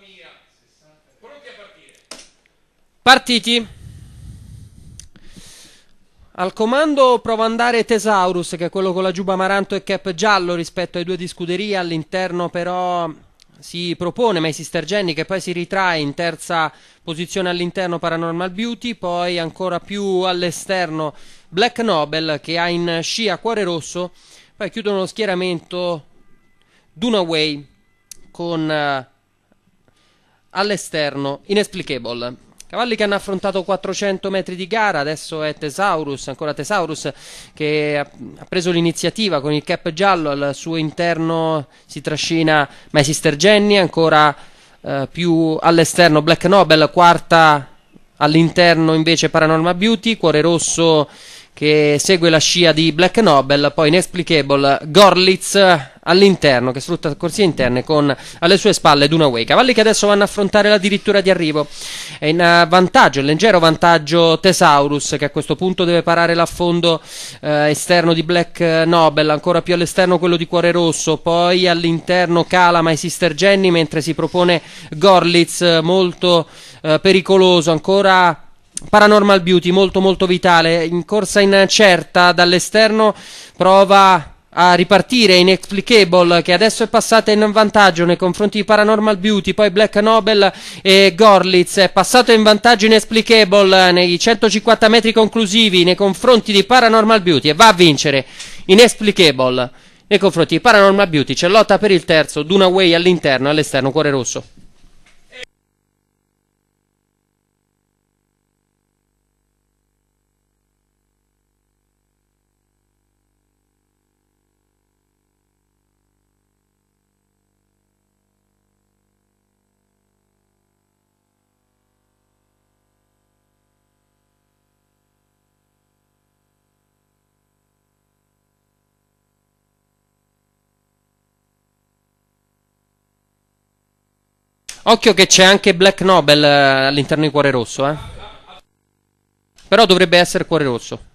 mia. Pronti a partire. Partiti. Al comando prova a andare Tesaurus, che è quello con la giuba amaranto e cap giallo rispetto ai due di scuderia. All'interno però si propone Macy Stergenni che poi si ritrae in terza posizione all'interno Paranormal Beauty, poi ancora più all'esterno Black Nobel che ha in scia Cuore Rosso, poi chiudono lo schieramento Dunaway con eh, all'esterno, inexplicable. Cavalli che hanno affrontato 400 metri di gara, adesso è Tesaurus, ancora Tesaurus che ha preso l'iniziativa con il cap giallo, al suo interno si trascina Mesister Jenny, ancora eh, più all'esterno Black Nobel, quarta all'interno invece Paranormal Beauty, cuore rosso che segue la scia di Black Nobel, poi Inexplicable, Gorlitz all'interno, che sfrutta corsie interne con alle sue spalle Dunaway. Cavalli che adesso vanno a affrontare la dirittura di arrivo. È in eh, vantaggio, il leggero vantaggio Tesaurus, che a questo punto deve parare l'affondo eh, esterno di Black Nobel, ancora più all'esterno quello di Cuore Rosso, poi all'interno cala My Sister Jenny, mentre si propone Gorlitz, molto eh, pericoloso, ancora Paranormal Beauty molto molto vitale, in corsa incerta dall'esterno, prova a ripartire Inexplicable che adesso è passata in vantaggio nei confronti di Paranormal Beauty, poi Black Nobel e Gorlitz è passato in vantaggio Inexplicable nei 150 metri conclusivi nei confronti di Paranormal Beauty e va a vincere Inexplicable nei confronti di Paranormal Beauty, c'è lotta per il terzo, Dunaway all'interno, all'esterno, cuore rosso. Occhio che c'è anche Black Nobel eh, all'interno di Cuore Rosso, eh. Però dovrebbe essere Cuore Rosso.